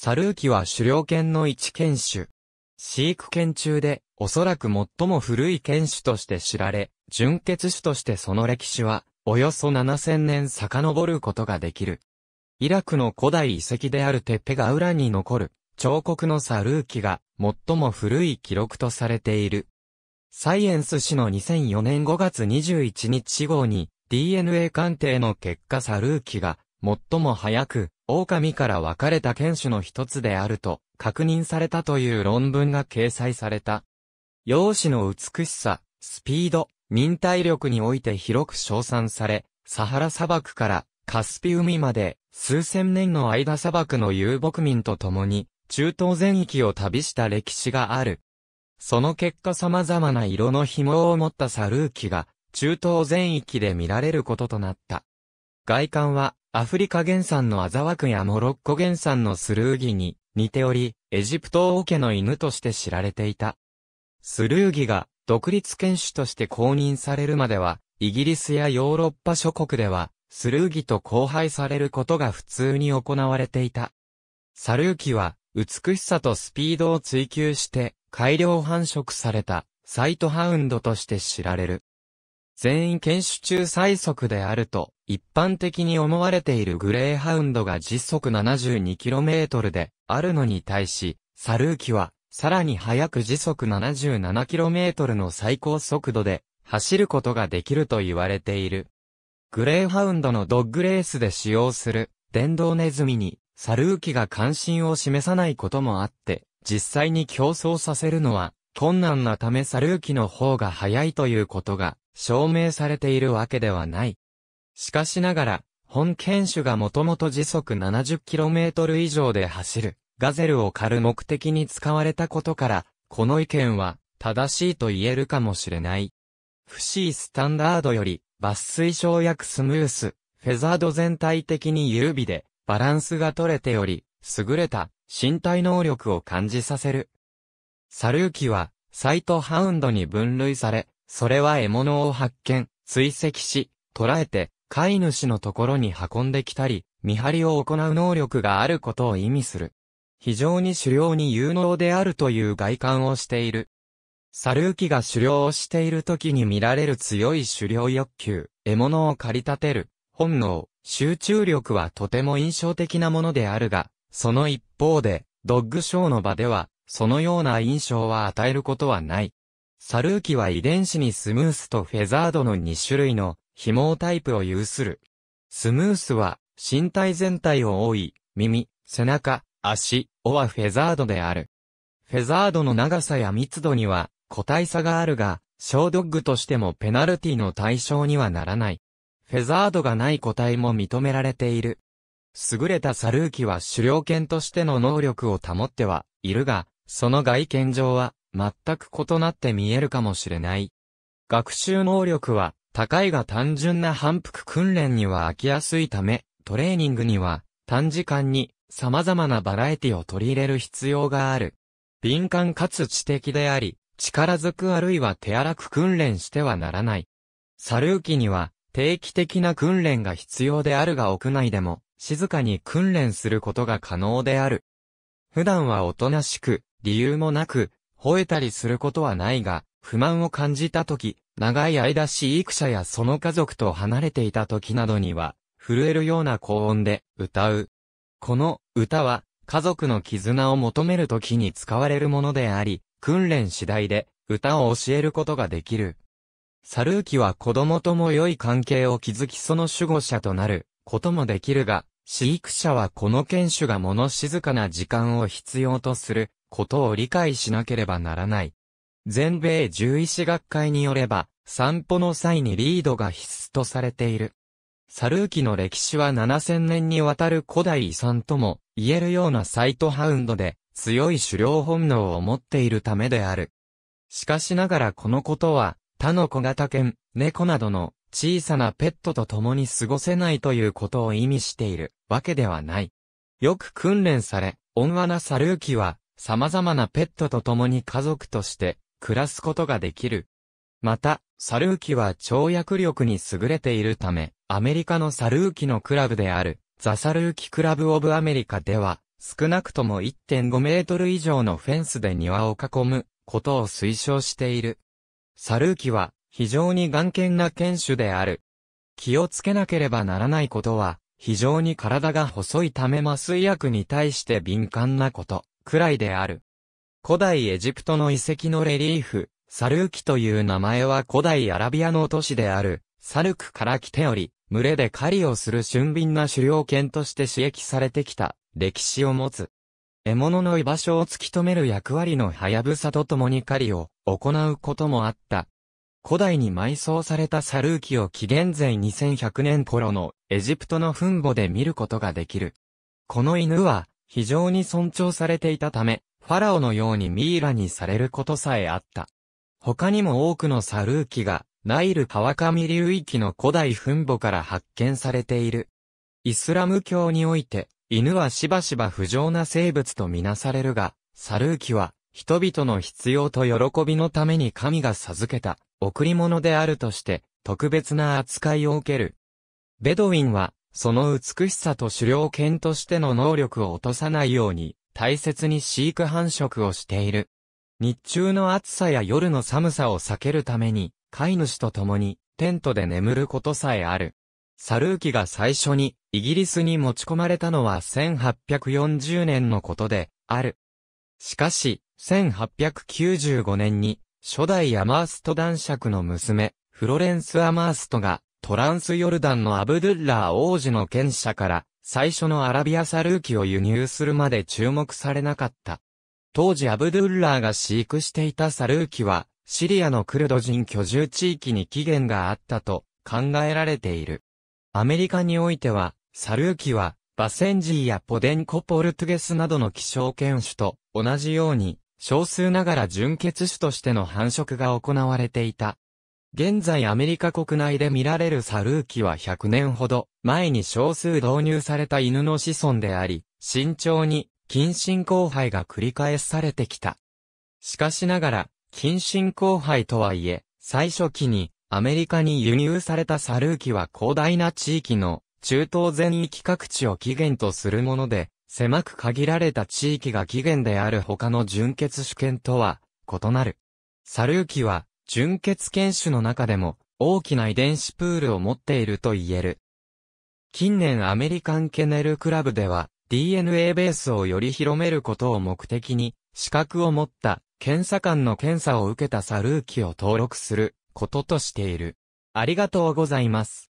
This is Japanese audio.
サルーキは狩猟犬の一犬種。飼育犬中で、おそらく最も古い犬種として知られ、純血種としてその歴史は、およそ7000年遡ることができる。イラクの古代遺跡であるテッペガウラに残る、彫刻のサルーキが、最も古い記録とされている。サイエンス誌の2004年5月21日号に、DNA 鑑定の結果サルーキが、最も早く、狼から分かれた犬種の一つであると確認されたという論文が掲載された。容姿の美しさ、スピード、忍耐力において広く称賛され、サハラ砂漠からカスピ海まで数千年の間砂漠の遊牧民と共に中東全域を旅した歴史がある。その結果様々な色の紐を持ったサルーキが中東全域で見られることとなった。外観はアフリカ原産のアザワクやモロッコ原産のスルーギに似ており、エジプト王家の犬として知られていた。スルーギが独立犬種として公認されるまでは、イギリスやヨーロッパ諸国では、スルーギと交配されることが普通に行われていた。サルーキは、美しさとスピードを追求して、改良繁殖された、サイトハウンドとして知られる。全員犬種中最速であると、一般的に思われているグレーハウンドが時速 72km であるのに対し、サルーキは、さらに速く時速 77km の最高速度で、走ることができると言われている。グレーハウンドのドッグレースで使用する、電動ネズミに、サルーキが関心を示さないこともあって、実際に競争させるのは、困難なためサルーキの方が早いということが証明されているわけではない。しかしながら、本犬種がもともと時速 70km 以上で走る、ガゼルを狩る目的に使われたことから、この意見は正しいと言えるかもしれない。フシースタンダードより、抜粋症略スムース、フェザード全体的に優美で、バランスが取れており、優れた身体能力を感じさせる。サルーキは、サイトハウンドに分類され、それは獲物を発見、追跡し、捉えて、飼い主のところに運んできたり、見張りを行う能力があることを意味する。非常に狩猟に有能であるという外観をしている。サルーキが狩猟をしている時に見られる強い狩猟欲求、獲物を駆り立てる、本能、集中力はとても印象的なものであるが、その一方で、ドッグショーの場では、そのような印象は与えることはない。サルーキは遺伝子にスムースとフェザードの2種類の紐タイプを有する。スムースは身体全体を覆い、耳、背中、足、尾はフェザードである。フェザードの長さや密度には個体差があるが、小ドッグとしてもペナルティの対象にはならない。フェザードがない個体も認められている。優れたサルーキは狩猟犬としての能力を保ってはいるが、その外見上は全く異なって見えるかもしれない。学習能力は高いが単純な反復訓練には飽きやすいため、トレーニングには短時間に様々なバラエティを取り入れる必要がある。敏感かつ知的であり、力づくあるいは手荒く訓練してはならない。サルーキには定期的な訓練が必要であるが屋内でも静かに訓練することが可能である。普段はおとなしく、理由もなく、吠えたりすることはないが、不満を感じた時、長い間飼育者やその家族と離れていた時などには、震えるような高音で歌う。この歌は家族の絆を求める時に使われるものであり、訓練次第で歌を教えることができる。サルーキは子供とも良い関係を築きその守護者となることもできるが、飼育者はこの犬種が物静かな時間を必要とすることを理解しなければならない。全米獣医師学会によれば、散歩の際にリードが必須とされている。サルーキの歴史は7000年にわたる古代遺産とも言えるようなサイトハウンドで強い狩猟本能を持っているためである。しかしながらこのことは他の小型犬、猫などの小さなペットと共に過ごせないということを意味しているわけではない。よく訓練され、温和なサルーキは様々なペットと共に家族として暮らすことができる。また、サルーキは跳躍力に優れているため、アメリカのサルーキのクラブである、ザ・サルーキ・クラブ・オブ・アメリカでは、少なくとも1.5メートル以上のフェンスで庭を囲むことを推奨している。サルーキは非常に眼見な犬種である。気をつけなければならないことは、非常に体が細いため麻酔薬に対して敏感なこと。くらいである。古代エジプトの遺跡のレリーフ、サルーキという名前は古代アラビアの都市である、サルクから来ており、群れで狩りをする俊敏な狩猟犬として刺激されてきた、歴史を持つ。獲物の居場所を突き止める役割のハヤブサと共に狩りを行うこともあった。古代に埋葬されたサルーキを紀元前2100年頃のエジプトの墳墓で見ることができる。この犬は非常に尊重されていたため、ファラオのようにミイラにされることさえあった。他にも多くのサルーキが、ナイル川上流域の古代墳墓から発見されている。イスラム教において、犬はしばしば不浄な生物とみなされるが、サルーキは、人々の必要と喜びのために神が授けた、贈り物であるとして、特別な扱いを受ける。ベドウィンは、その美しさと狩猟犬としての能力を落とさないように、大切に飼育繁殖をしている。日中の暑さや夜の寒さを避けるために、飼い主と共に、テントで眠ることさえある。サルーキが最初に、イギリスに持ち込まれたのは1840年のことで、ある。しかし、1895年に、初代アマースト男爵の娘、フロレンス・アマーストが、トランスヨルダンのアブドゥッラー王子の権者から、最初のアラビアサルーキを輸入するまで注目されなかった。当時アブドゥッラーが飼育していたサルーキは、シリアのクルド人居住地域に起源があったと考えられている。アメリカにおいては、サルーキは、バセンジーやポデンコ・ポルトゥゲスなどの希少犬種と同じように、少数ながら純血種としての繁殖が行われていた。現在アメリカ国内で見られるサルーキは100年ほど前に少数導入された犬の子孫であり、慎重に近親交配が繰り返されてきた。しかしながら、近親交配とはいえ、最初期にアメリカに輸入されたサルーキは広大な地域の中東全域各地を起源とするもので、狭く限られた地域が起源である他の純血主権とは異なる。サルーキは純血犬種の中でも大きな遺伝子プールを持っていると言える。近年アメリカンケネルクラブでは DNA ベースをより広めることを目的に資格を持った検査官の検査を受けたサルーキを登録することとしている。ありがとうございます。